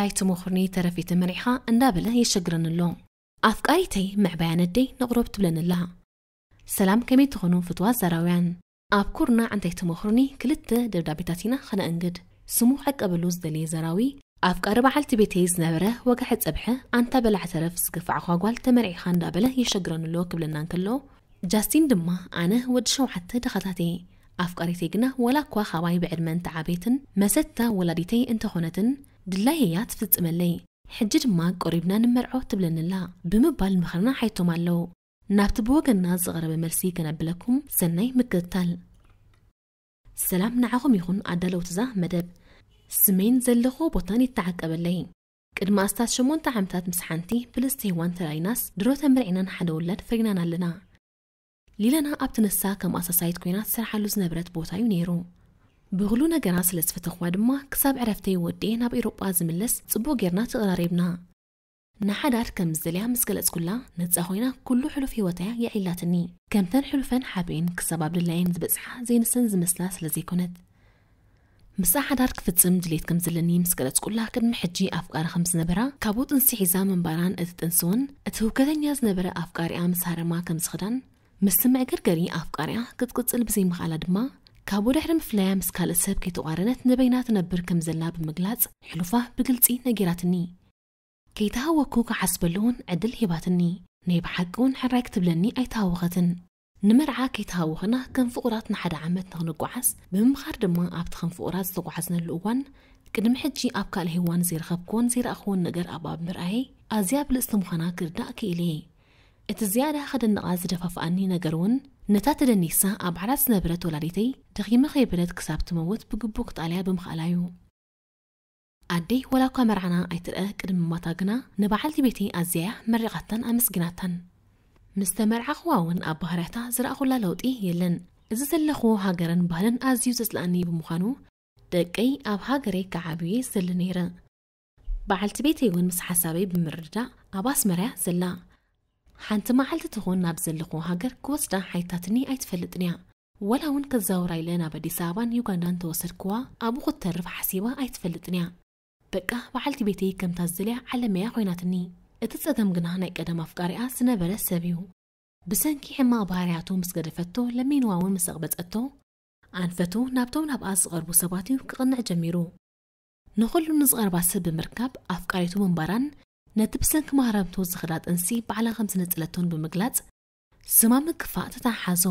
تايتم وخرني ترفيت مريحة اندابله يشقرن اللوم أفكاريتي مع بياندي نقرب تبلن لها سلام كمي تخونو فتوى زراويان أب كورنا عن تايتم وخرني كلت دبدابتاتينا خنا انقد سمو حق أبلوز دلي زراوي أفكار بعلت بيتي زنبرة وقحت أبحة أنت بلع ترف سقف عقاقوال تمريحة اندابله يشقرن اللو كبلنا نكلو ጃስቲን ድማ ኣነ ወዲ ሸውዓተ ደኸታተየ ኣፍቃሪተይ ግና ወላ እኳ ኻባይ ብዕድመን ተዓበይትን መሰታ ወላዲተይ እንተኾነትን دلاهيات فتملي حجد ما قريبنا نمرعو تبلن الله بمبال مخرنا حيتو مالو نابت بوغن ناز غرب مرسي كنبلكم سني مكتل سلام نعغم يخون عدالو تزاه مدب سمين زلغو بطاني تعق أبلي كدما استاذ شمون تعمتات مسحانتي بلستيوان تلعيناس درو تمرعنا نحدو اللد فرقنا لنا ليلنا أبتنسا كم أساسايت كوينات سرحلو زنبرت بوتايو نيرو ብኽሉነ ገና ስለ ዝፈተኽዋ ድማ ክሳብ ዕረፍተይ ወዲአ ናብ ኤሮጳ ዝምለስ ጽቡቕ ጌርና ተቐራሪብና ንሓዳር ከም ዝደልያ ምስ ገለጽኩላ ነጻ ኮይና ኩሉ ሕሉፍ ህይወታያ የዒላትኒ ከምተን ሕሉፈን ሓበይን ክሳብ ኣብ ድላየን ዝበጽሓ ዘይንሰን ዝመስላ ስለ ዘይኮነት ምስኣ ሓዳር ክፍጽም ድሌት ከም ዘለኒ ምስ ገለጽኩላ ቅድሚ ሕጂ ኣፍቃሪ ከም ዝነበራ ካብኡ ጥንሲ ሒዛ መንባራን እቲ ጥንሲ እውን እቲ ህውከተኛ ዝነበረ ኣፍቃሪኣ ምስ ሃረማ ከም ዝኽዳን ምስቲ መዕገርገሪ ኣፍቃሪኣ ክትቅጽል ብዘይምኽኣላ ድማ ካብ ወደ ሕሪ ምፍለያ ምስ ካልእ ሰብ ከይተቋረነት ንበይና ትነብር ከም ዘላ ብምግላጽ ሕሉፋ ብግልጺ ነጊራትኒ ከይተሃወኩ ክሓስበሉ እውን ዕድል ሂባትኒ ናይ ብሓቂ እውን ሕራይ ክትብለኒ ኣይተሃወኸትን ንመርዓ ከይተሃወኽና ከም ፍቑራት ንሓደ ዓመት ንኽንጓዓዝ ብምምኻር ድማ ኣብቲ ከም ፍቑራት ዝተጓዓዝነሉ እዋን ቅድሚ ሕጂ ኣብ ካልእ ሂዋን ዘይረኸብክዎን ዘይረእኽዎን ነገር ኣባብ ምርኣየ ኣዝያ ብልፅቲ ምዃና ክርዳእ ክኢለ እቲ ዝያዳ ኸደንቓ ዝደፋፍኣኒ ነገር እውን ነታተደኒሳ ኣብ ዓራት ዝነበረት ወላዲተይ ደኺመ ኸይበለት ክሳብ ትመውት ብግቡእ ክጣልያ ብምኽኣላዩ ኣደይ ወላ እኳ መርዓና ኣይትርአ ቅድሚ ማታ ግና ንበዓልቲ ቤቲ ኣዝያያ መሪቓታን ኣመስጊናታን ምስ ተመርዓኽዋ እውን ኣብ ባህርያታ ዝረእኹላ ለውጢ የለን እዚ ዘለኽዎ ሃገርን ባህልን ኣዝዩ ዘፅላእኒ ብምዃኑ ደቀይ ኣብ ሃገሬ ክዓብየ ዝደሊ ነይረ በዓልቲ ቤተይ እውን ምስ ሓሳበይ ብምርድዳእ ኣብ ኣስመርያ ዘላ ሓንቲ መዓልቲ ትኾን ናብ ዘለኹ ሃገር ክወስዳ ሓይታትኒ ኣይትፈልጥን እያ ወላ እውን ክዛውራ ኢለ ናብ ኣዲስ ኣበባን ዩጋንዳን ተወሰድክዋ ኣብኡ ክትተርፍ ሓሲባ ኣይትፈልጥን እያ በቃ በዓልቲ ቤተይ ከምታ ዝልያ ዓለመያ ኮይናትኒ እቲ ፀገም ግና ናይ ቀደም ኣፍቃሪኣ ዝነበረ ሰብ እዩ ብሰንኪ ሕማቕ ባህርያቱ ምስ ገደፈቶ ለሚንዋ እውን ምስ ኣቕበፀቶ ኣንፈቱ ናብቶም ናብኣ ዝቐርቡ ሰባት እዩ ክቕንዕ ጀሚሩ ንኹሉ ንዝቐርባ ሰብ ብምርካብ ኣፍቃሪቱ ምንባራን ነቲ ብሰንኪ ማህረብቶ ዝኽዳ ጥንሲ ባዕላ ከም ዝነፅለቶን ብምግላፅ ስማ ምክፋእ ተታሓዞ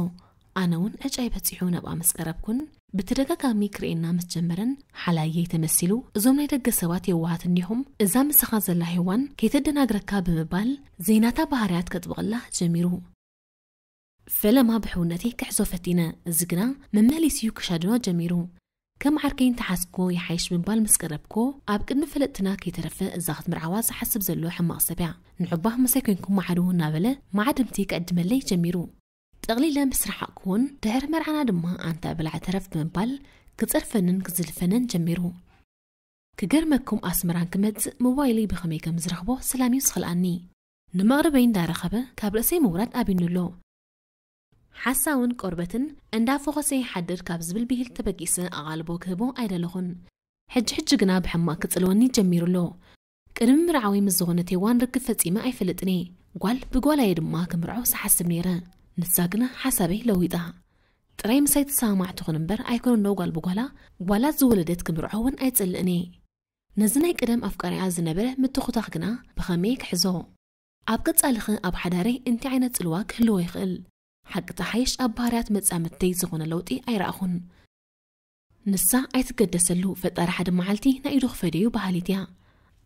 ኣነ እውን ዕጫይ በፂሑ ነብኣ ምስ ቀረብኩን ብተደጋጋሚ ክርእየና ምስ ጀመረን ሓላየ ተመሲሉ እዞም ናይ ደገ ሰባት የዋሃት እኒኹም እዛ ምስኻ ዘላ ሄዋን ከይተደናግረካ ብምባል ዜናታ ባህርያት ከጥብቕላ ጀሚሩ ፈለማ ብሕውነተይ ክሕዞ ፈቲነ እዚ ግና መመሊስ እዩ ክሻድኖ ጀሚሩ كم عركين تحاسكو يحيش من مسكربكو اب قد مفلتنا كي ترفى زاخت مرعواز حسب زلو حما صبيع مسكين كم معروه نابلة ما عدم تيك قد ملي جميرو تغليلا مسرح اكون تهر مرعنا دما انت بلع ترف من بال كتر فنن كزل فنن جميرو كجرمكم اسمران كمدز موبايلي بخميكم زرخبو سلامي أني نمغربين دار خبه كابلسي مورد ابي نلو ሓሳውን ቆርበትን እንዳፈኾሰ ይሓድር ካብ ዝብል ብሂል ተበጊሰ ኣቓልቦ ክህቦ ኣይደለኹን ሕጂ ሕጂ ግና ብሕማቅ ክፅልወኒ ጀሚሩ ኣሎ ቅድሚ ምርዓወይ ምስ ዝኾነት ሄዋን ርክብ ፈጺመ ኣይፈልጥን እየ ጓል ብጓላየ ድማ ክምርዖ ሰሓስብ ነይረ ንሳ ግና ሓሳበይ ለዊጣ ጥራይ ምሳይ ተሰማማዕ ትኹን እምበር ኣይኮነኖ ጓል ብጓላ ጓላት ዝወለደት ክምርዖ እውን ኣይጽልእን እየ ነዚ ናይ ቅደም ኣፍቃሪያ ዝነበረ ምትኹታኽ ግና ብኸመይ ክሕዞ ኣብ ቀጻልኸ ኣብ ሓዳረይ እንታይ ዓይነት ጽልዋ ክህልዎ ይኽእል حق تحيش أبهارات متزامتي زغون اللوتي أي رأخون نسا أي تقدسلو فتار حد معلتي نايدو خفديو بهاليتيا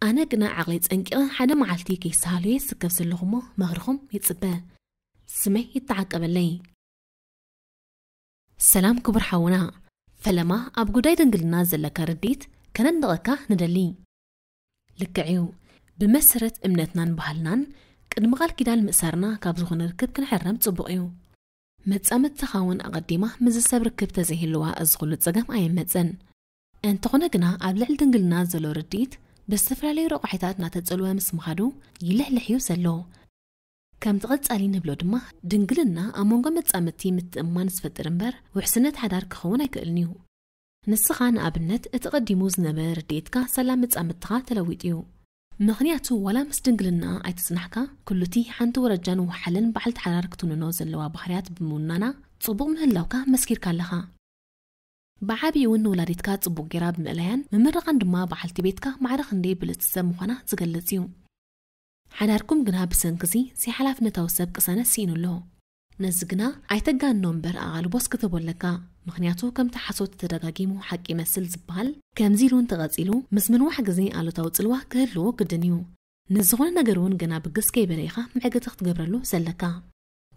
أنا قنا عقليت أنكلا حد معلتي كي سهلوي سكف زلغمو مغرخم يتسبه سمي يتعاق أبلي سلام كبر حونا فلما أبقو دايد انقلنا زلا كارديت كان ندلكا ندلي لكعيو بمسرة امنتنا بهالنان قد كدال مسارنا كابزغون ركب كنحرم تصبقيو መጻምድትኻ እውን ኣቐዲማ ምዝ ሰብ ርክብ ተዘይህልዋ እዝኽሉ ጸገም ኣየመፅን እንተኾነ ግና ኣብ ልዕሊ ድንግልና ዘሎ ርድኢት ብዝተፈላለዩ ረቑሒታት እናተጸልወ ምስ ምኻዱ ይልሕልሕ እዩ ዘሎ ከምቲ ቐጻሊ ንብሎ ድማ ድንግልና ኣብ መንጎ መጻምድቲ ምትእምማን ዝፈጥር እምበር ውሕስነት ሓዳር ክኸውን ኣይክእልን እዩ ንስኻ ንኣብነት እቲ ቐዲሙ ዝነበረ ርድኤትካ ሰላም መጻምድትኻ ተለዊጡ እዩ ምክንያቱ ወላምስ ድንግልና ኣይትፅናሕካ ኩሉ እቲ ሓንቲ ወረጃን ውሓልን በዓልቲ ሓራር ክትንኖ ዘለዋ ባህርያት ብምውናና ፅቡቕ ምህላውካ መስኪርካ ኣለኻ ብዓብዪ እውን ንወላዲትካ ፅቡቅ ጌራ ብምእላያን ምምርቓን ድማ በዓልቲ ቤትካ ማዕረ ክንደይ ብልፅቲ ሰብ ምዃና ዝገልጽ እዩ ሓዳርኩም ግና ብሰንኪ እዚ ዘይሓላፍነታዊ ሰብ ቅሰነት ስኢኑ ኣሎ ነዚ ግና ኣይተጋንኖን እምበር ኣቓልቦስ ክተበለካ ምክንያቱ ከምቲ ሓሶት ተደጋጊሙ ሓቂ ይመስል ዝበሃል ከምዚ ኢሉ እውን ተቐጺሉ ምስ ምንዋሕ ግዜ ኣሎታዊ ጽልዋ ክህልዎ ግድን እዩ ንዝኾነ ነገር እውን ግና ብግስ ከይበለ ኢኻ ምዕግቲ ክትገብረሉ ዘለካ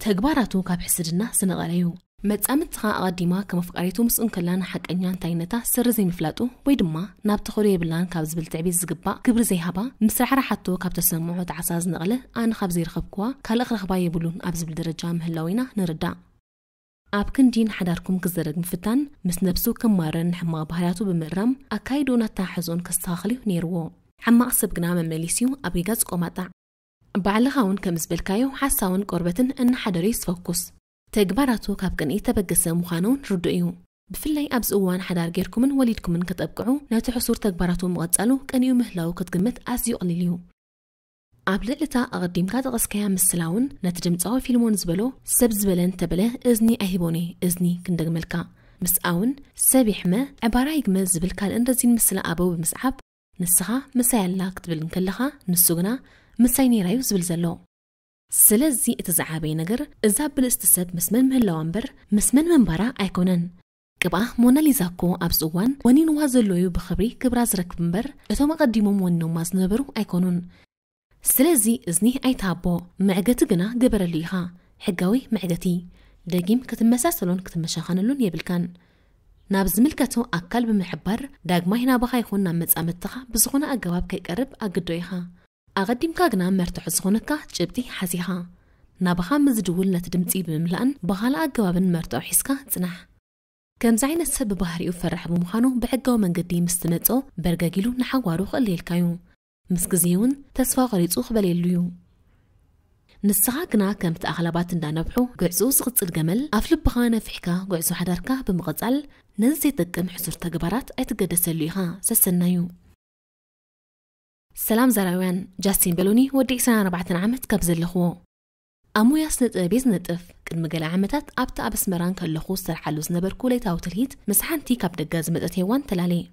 ተግባራቱ ካብ ሕስድና ስነቐለዩ متأمل تغاقر ديما كمفقاريتو مسئن كلان حق انيان تاينتا سر زي مفلاتو ويدما ناب تخوري يبلان كابز بالتعبي الزقبا كبر زي هبا مسرح راحتو كاب تسمعو تعساز نغله انا خاب زي رخبكوا كالاق رخبا يبلون ابز بالدرجة مهلوينا نردا أبكن دين حداركم كزرق مفتان مس نبسو كم مارن حما بهاراتو بمرم أكايدونا تاحزون كستاخليو نيرو حما أصب قنام مليسيو أبيغاز قومتا بعلغاون كمزبلكايو حساون قربتن أن حداري سفوكوس تجبراتو كاب كن يتبجس مخانون ردو إيو. بفلاي أبز أوان حدار جيركمن وليدكمن كتبقعو ناتو حصور تجبراتو مغدسالو كان يوم هلاو كتقمت أز يقليليو. قبل لتا أقدم كاد غسكايا مسلاون ناتجمتعو فيلمون زبلو سب زبلن تبله إزني أهيبوني إزني كندق ملكا. مس أون سب يحمى عبارة يجمل زبل كان إنرزين مسلا أبو بمسعب نسها مسايا لا كتبلن كلها نسوغنا مسايني رايو زبل ስለዚ እቲ ዝዓበይ ነገር እዛ ብልፅቲ ሰብ ምስመን ምህላዋ እምበር ምስመን መንበራ ኣይኮነን ቅብኣ ሞናሊዛ እኮ ኣብዚ እዋን ወኒንዋ ዘለዩ ብክብሪ ክብራ ዝረክብ እምበር እቶም ኣቐዲሞም ወኒኖማ ዝነበሩ ኣይኮኑን ስለዚ እዝኒ ኣይትሃቦ ምዕገቲ ግና ግበረሉ ኢኻ ሕጋዊ ምዕገቲ ደጊም ክትመሳሰሎን ክትመሻኸነሉን የብልካን ናብ ዝምልከቶ ኣካል ብምሕባር ዳግማይ ናባኻ ይኹን ናብ መጻምትኻ ብዝኾነ ኣገባብ ከይቀርብ ኣግዶ ኢኻ ኣቐዲምካ ግና መርትዖ ዝኾነትካ ጭብጢ ሓሲኻ ናባኻ ምዝ ድውል ነቲ ድምፂ ብምምላእን ብኻልእ ኣገባብን መርትዖ ሒዝካ ጽናሕ ከምዚ ዓይነት ሰብ ብባህሪኡ ፈራሕ ብምዃኑ ብሕጋዊ መንገዲ ምስ ትነጾ በርገጊሉ ንሓጓሩ ክእልየልካ እዩ ምስ ግዜ እውን ተስፋ ቐሪጹ ክበልየሉ እዩ ንስኻ ግና ከምቲ ኣኽላባት እንዳነብሑ ጉዕዙ ዝቕፅል ገመል ኣብ ልብኻ ነፊሕካ ጉዕዞ ሓዳርካ ብምቕጻል ነዚ ዘይጠቅም ሕሱር ተግባራት ኣይትገደሰሉ ኢኻ ሰሰና እዩ سلام زراوان جاستين بلوني ودي سنة ربعة عمت كبز اللخو أمو ياسنت أبيز نتف قد مجال عمتات أبتا أبس مران كاللخو سرح اللوز نبر كولي تاو تلهيد مسحان تي كاب دقاز متأتيوان تلالي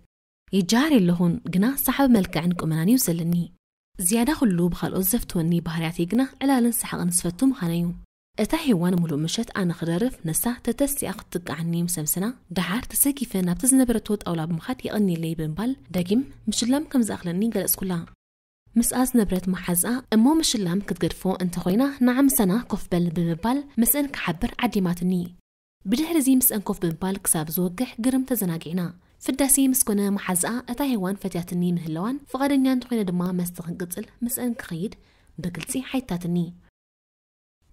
يجاري اللهون قنا سحب ملك عنك أمناني وسلني زيادة خلو بخال أزفتوني بحرياتي قنا إلا لنسحق نصفتهم خانيون أتا هيوان ملو مشت أنا خررف نسا تتسي أخطق عني مسمسنا دعار تساكي فينا بتزن برتوت أو لاب مخات يقني لي بنبال داقيم مشلام كم أخلني قل أسكولا مس أز نبرت محزا أمو مشلام كتقرفو أنت خوينا نعم سنا كوف بل بنبال مس أنك حبر عدي ماتني بدهر زي مس أنكوف بنبال كساب زوجح قرم تزناقينا فداسي مسكونا محزا فتاتني من هلوان فغادي فغادن يان تخوينا دما مستغن قتل مس أنك خيد بقلتي حيتاتني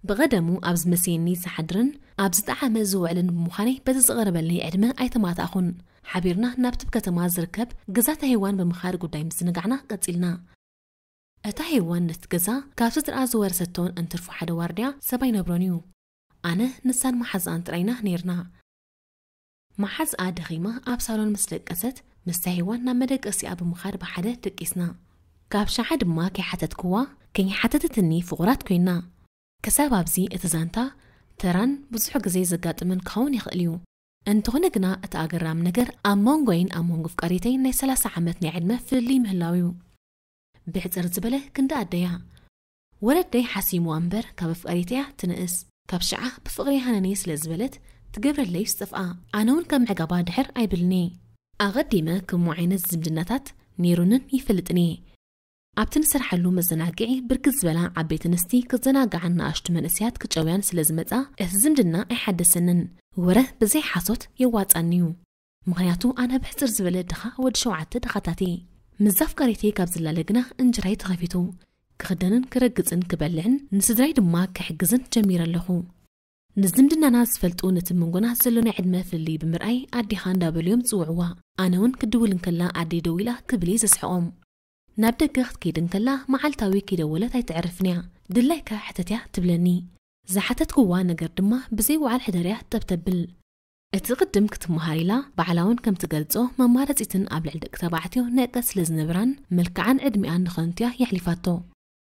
ብቐደሙ ኣብ ዝመስየኒ ዝሓድርን ኣብ ዝጠዓመ ዝውዕልን ብምዃነይ በቲ ዝቐረበለይ ዕድመ ኣይተማታኹን ሓቢርና ናብቲ ብከተማ ዝርከብ ገዛ እታ ሄዋን ብምኻድ ጉዳይ ምስ ዝንጋዕና ቀጺልና እታ ሄዋን ነቲ ገዛ ካብቲ ጥርኣ ዝወረሰቶን እንትርፉ ሓደ ዋርድያ ሰብ ኣይነብሮን እዩ ኣነ ንሳን መሓዝኣን ጥራይና ነርና መሓዝኣ ደኺማ ኣብ ሳሎን ምስ ደቀሰት ምስታ ሄዋን ናብ መደቀሲኣ ብምኻድ ብሓደ ደቂስና ካብ ሸዓ ድማ ከይሓተትክዋ ከይሓተትትኒ ፍቑራት ኮይና ክሳብ ኣብዚ እቲ ዛንታ ተራን ብዙሕ ግዜ ዘጋጥምን ክኸውን ይኽእል እዩ እንተኾነ ግና እቲ ኣገራም ነገር ኣብ መንጎይን ኣብ መንጎ ፍቃሪተይ ናይ 30 ዓመት ናይ ዕድመ ፍልልይ ምህላው እዩ ብሕፅር ዝበለ ክንዲ ኣደያ ወለደይ ሓሲሙዋ እምበር ካብ ኣፍቃሪተያ ትንእስ ካብ ሽዓ ብፍቕሪ ሃነነይ ስለ ዝበለት ትገብረለይ ዝፅፍኣ ኣነ እውን ካብ ምዕጋባ ድሕር ኣይብልኒ ኣቐዲመ ከምኡ ዓይነት ዝምድናታት ነይሩንን ይፈልጥኒ ኣብቲ ንስርሓሉ መዘናግዒ ብርክት ዝበላ ዓበይቲ ኣንስቲ ክዘናግዓ ንኣሽቱ መንእስያት ክጨውያን ስለ ዝመፃ እቲ ዝምድና ኣይሓደሰንን ወረ ብዘይ ሓሶት የዋፃኒ እዩ ምክንያቱ ኣነ ብሕፅር ዝበለ ድኻ ወዲ ሸውዓተ ድኻታቴ ምዛፍ ቀሬተይ ካብ ዝላለ ግና እንጅራይ ተኸፊቱ ክኽደንን ክረግፅን ክበልዕን ንስድራይ ድማ ክሕግዝን ጀሚረ ኣለኹ ንዝምድናና ዝፈልጡ ነቲ መንጎና ዘሎ ናይ ዕድመ ፍልይ ብምርኣይ ኣዲኻ እንዳበልዮም ፅውዕዋ ኣነ እውን ክድውል ንከላ ኣደይ ደው ኢላ ክብል ዘስሕቆም نبدأ دقخت كي دنتلا ما عالتاوي كي دولت هاي تعرفنيا دلاي كاحتتيا تبلني زحتت قوا نقر دما بزي وعال حدريا تبتبل اتقدم كتم هايلا بعلاون كم تقلتو ما مارت اتن قبل عندك تبعتيو نقص لزنبران ملك عن ادميان نخنتيا يحلفاتو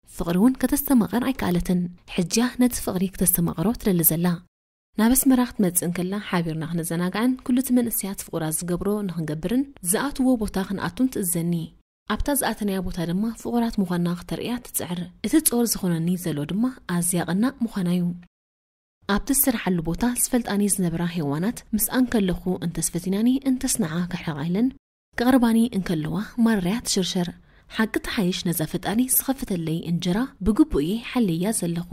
فقرون كتستمغر اي كالتن حجيا نتفقري كتستمغرو تللزلا نابس مراخت مدزن كلا حابير نخنزناقعن كل تمن اسيات فقرا زقبرو نخنقبرن زقات وو بوتاخن اتون تزني ኣብታ ዝኣተናያ ቦታ ድማ ፍቑራት ምዃና ክተርእያ ትፅዕር እቲ ጾር ዝኾነኒ ዘሎ ድማ ኣዝያቐና ምዃና እዩ ኣብቲ ዝስራሓሉ ቦታ ዝፈልጣኒ ዝነበራ ሃይዋናት ምስኣን ከለኹ እንተስፈቲናኒ እንተስነዓ ክሕቓኢለን ክቐርባኒ እንከለዋ ማርርያ ትሽርሸር ሓቂ ተሓይሽ ነዛ ፈጣሪ ዝኸፍተለይ እንጀራ ብግቡእ እየ ሓለያ ዘለኹ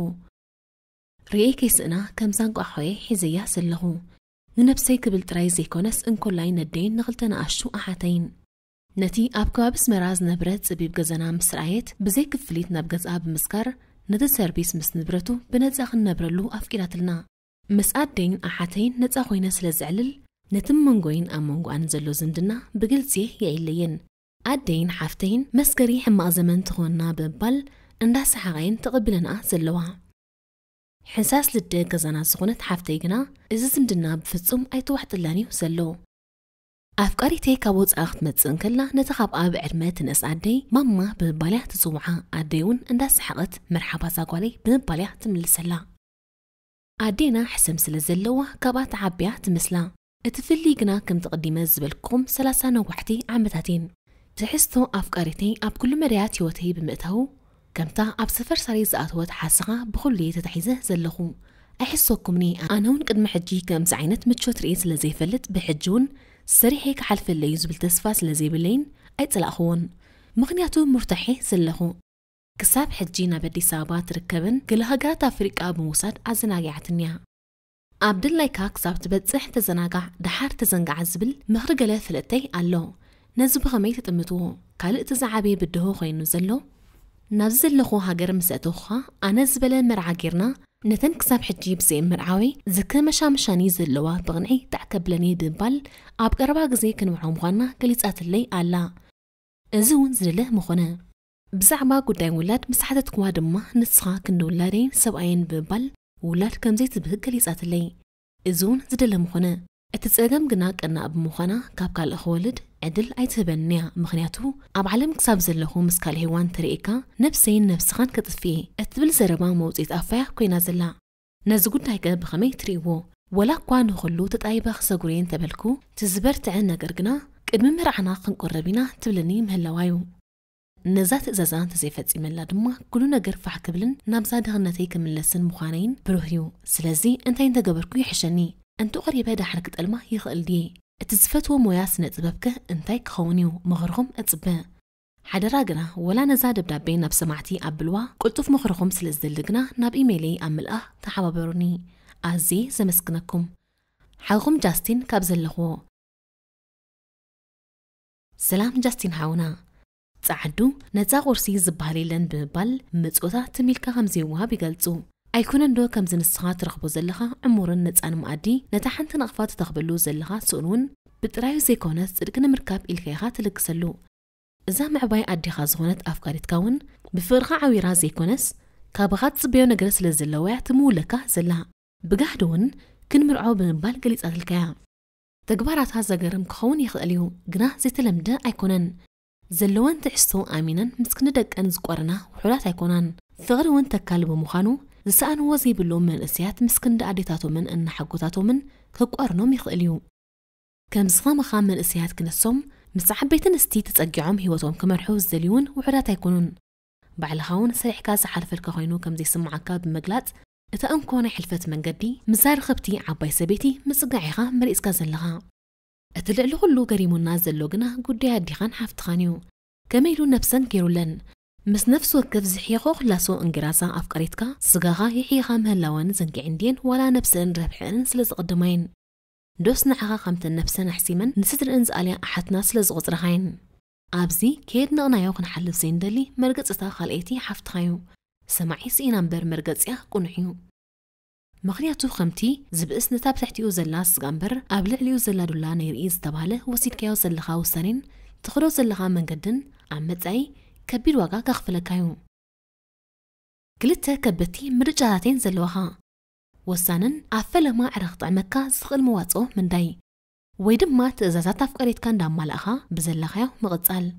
ርኤ ከይስእና ከምዛንቋሖየ ሒዘያ ዘለኹ ንነፍሰይ ክብል ጥራይ ዘይኮነስ እንኮላይ ነደይን ንኽልተ ንኣሹ ኣሓተይን ነቲ ኣብ ከባቢ ስመራ ዝነብረ ፅቢብ ገዘና ምስ ረኣየት ብዘይ ክፍሊት ናብ ገዝኣ ብምስካር ነቲ ሰርቪስ ምስ ንብረቱ ብነፃ ክንነብረሉ ኣፍቂዳትልና ምስ ኣደይን ኣሓተይን ነፃ ኮይነ ስለ ዝዕልል ነቲ መንጎይን ኣብ መንጎኣን ዘሎ ዝምድና ብግልፂ የየለየን ኣደይን ሓፍተይን መስከሪ ሕማቕ ዘመን ትኾንና ብምባል እንዳሰሓቓይን ተቐቢለንኣ ዘለዋ ሕንሳስ ልደ ገዛና ዝኾነት ሓፍተይ ግና እዚ ዝምድና ብፍጹም ኣይተዋሕጥላን እዩ ዘሎ أفكاري تي كابوز أخت متسنكلا نتخاب أب عرمات نس عدي ماما بالبالية تزوعة عديون عند سحقت مرحبا زاقالي بالبالية تملسلا عدينا حسم سلزلوة كابات عبيات مثلا اتفلي قنا كم تقدم الزبلكم ثلاثة نوحتي عمتاتين تحسو أفكاري تي أب كل مريات بمتهو بمئتهو تا أب سفر صاري زاتوات حاسقة بخلي تتحيزه زلخو أحسوكمني أنا ون قد محجي كم زعينت متشوت رئيس لزيفلت بحجون سري هيك حلف اللي يزبل تسفاس لزي بلين أي تلاخون مغنياتو مرتحي سلخو كساب حجينا بدي سابات ركبن كلها قاتا فريق أبو موساد عزناقع تنيا عبد الله كاك سابت بتزح تزناقع دحار تزنقع زبل مهرقلة ثلاثي قالو نزب غمي تتمتو كالق تزعبي بدهو خينو زلو نزل لخو هاجر مسأتوخا أنا زبل مرعا نتن كساب حجيب زي مرعاوي زكا مشا مشا نيزل لوا بغنعي تعكا بلاني دنبال عب قربا قزي كنو عمغانا قليت اللي آلا ازون زلله مخونا بزعبا قدان ولاد مساحدة كواد ما نتصغا كن ولادين سوائين ببال ولاد كمزيت بهك قليت اللي ازون زلله مخونا اتسأجم جناك أن أب مخنا كابك الأخوالد عدل أيتبنيا مخنياتو أب علم كسب زله مسكال هيوان تريكا نفسين نفسخان كتفيه اتبل زربا موت يتأفيح كوينا زلا نزقود هيك بخمي تريوو ولا كوان خلو تتأيبخ سجورين تبلكو تزبرت عنا جرجنا ቅድሚ ምርዓና ክንቆረብ ኢና ትብለኒ ምህላዋ እዩ ነዛ ትእዛዛ እንተዘይፈፂመላ ድማ ኩሉ ነገር ፋሕ ክብልን ናብዛ ድኽነተይ ክምለስን ምዃነይን ብሩህ እዩ ስለዚ እንታይ እንተገበርኩ ይሕሸኒ أنتو قريبا دا حركة ألما يغل دي اتزفتو موياس نتببك انتاي كخونيو مغرغم اتبه حدا راقنا ولا نزاد بدابين ناب سمعتي أبلوا قلتو في مغرغم سلزدلقنا ناب إيميلي أمل أه تحبابروني أزي زمسكنكم حلقم جاستين كابزلغو سلام جاستين حونا تعدو نتا غرسي زبالي لن ببال متقوطا تميلك همزي وها ኣይኮነን ዶ ከምዚ ንስኻ ትረኽቦ ዘለኻ ዕሙርን ነፃን መኣዲ ነታ ሓንቲ ንቕፋ ትተኽበሉ ዘለኻ ስኡን እውን ብጥራዩ ዘይኮነት ጽድቂ ንምርካብ ኢልካ ኢኻ ትልግሰሉ እዛ ምዕባይ ኣዲኻ ዝኾነት ኣፍቃሪትካ እውን ብፍቕርኻ ዓቢራ ዘይኮነስ ካብኻ ትጽበዮ ነገር ስለ ዘለወያ ትምውለካ ዘላ ብጋህዲ እውን ክንምርዖ ብምባል ገሊጻትልከያ ተግባራታ ዘገርም ክኸውን ይኽእል እዩ ግና ዘይተለምደ ኣይኮነን ዘለወን ትሕዝቶ ኣሚነን ምስ ክንደቀን ዝቆርና ውሑላት ኣይኮናን ፍቕሪ እውን ተካል ብምዃኑ ዝሰኣንዎ ዘይብሎም መንእስያት ምስክን ደኣዴታቶምን እናሓጎታቶምን ከቋርኖም ይኽእል እዩ ከምዚ ኸምኻ መንእስያት ክነሶም ምስ ዓበይትን እስቲ ተጸጊዖም ህይወቶም ክመርሑ ዝደልዩውን ውሑዳት ኣይኮኑን ባዕልኻ እውን ሰሪሕካ ዝሓልፈልካ ኮይኑ ከም ዘይስምዓካ ብምግላጽ እታ እንኮ ናይ ሕልፈት መንገዲ ምዛርኸብቲ ዓባይ ሰበይቲ ምጽጋዕ ኢኻ መሪፅካ ዘለኻ እቲ ልዕሊ ኩሉ ገሪሙና ዘሎ ግና ጉዳይ ኣዲኻን ሓፍትኻን እዩ ከመይ ኢሉ ነብሰን ገይሩለን مس نفس وكف زحيخو خلاصو انقراسا افقريتكا سقاها يحيخا مهلاوان زنقي عندين ولا نفس ان ربحين سلز قدمين دوس نعاقا خمت النفس نحسيما نسيت الانز آليا احتنا سلز غزرهين ابزي كيد نغنا يوخن حلف زين دالي مرقص اتا خالقيتي حفت خايو سمعي سينا بر مرقص اخ قنحيو مخنياتو خمتي زب اسنتا بتحتيو زلا سقامبر ابلع ليو زلا دولا نير تباله وسيد كيو زلخا وسنين تخرو زلخا منقدن عمت اي کە بیرواگا کە خفلەکەیم گلتە کە بەتی مرجاتێن زەلوها وەسانن ئافە لەما عرەختەمەکە من داي مندای ويدما تزازات أفكاريت كان دام مالها بزل لغايا مغزال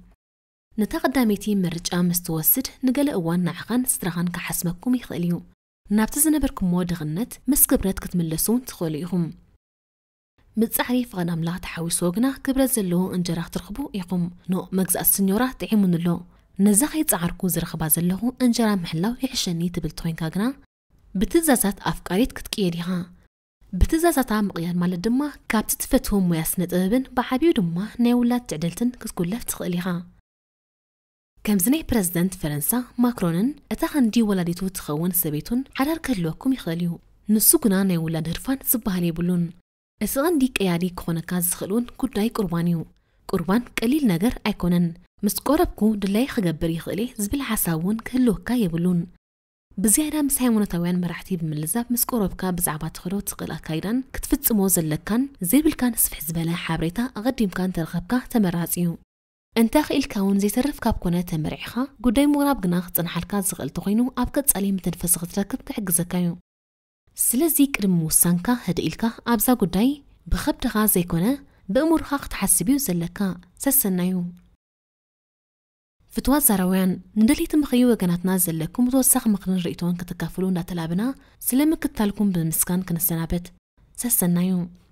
نتا مرجع مستوسد نقل اوان نعغان سترغان كحسمكم يخليو نابتزنا بركم مود غنت مسكبرت كتملسون تخوليهم متزعريف غنام لا تحاوي سوقنا كبرت انجراخ ترخبو يقوم نو مجزء السنيورات تعيمون اللو نزاخي تعاركو زرخبا زلهو انجرا محلاو يحشني تبل توين كاغنا بتزازات افكاريت كتكيريها بتزازات غير مال الدما كاب تتفتهم مياسنت ابن بحبيو دما نيولات تعدلتن كتقول لفت خليها كم زني برزدنت فرنسا ماكرونن اتخن دي ولاديتو تخون سبيتون عرار كلوكم يخليو نسوكنا نيولاد هرفان سبهاني بلون اسغن ديك كونكاز خلون كوداي قربانيو ቁርባን ቀሊል ነገር ኣይኮነን ምስ ቆረብኩ ድላይ ክገብር ይኽእል እየ ዝብል ሓሳብ እውን ክህልወካ የብሉን ብዝያዳ ምስ ሃይማኖታውያን መራሕቲ ብምልዛብ ምስ ቆረብካ ብዛዕባ ትኽዶ ትኽእል ኣካይዳን ክትፍጽሞ ዘለካን ዘይብልካን ስፍሕ ዝበለ ሓበሬታ ኣቐዲምካ እንተረኸብካ ተመራፂ እዩ እንታይ ክኢልካ እውን ዘይተረፍ ካብ ኮነ ተመሪዕኻ ጉዳይ ምቕራብ ግና ክፅንሓልካ ዝኽእል ተኾይኑ ኣብ ቀጻሊ ምትንፈስ ክትረክብ ክሕግዘካ እዩ ስለዚ ቅድሚ ውሳንካ ህድ ኢልካ ኣብዛ ጉዳይ ብኸብድኻ ዘይኮነ بأمور خاق تحسبيو زلكا سسنايو فتوات زراوان ندليت مخيوة كانت نازل لكم وتوسخ مقرن ريتون كتكافلون لا تلابنا سلمك تالكم بالمسكان كنسنابت سسنايو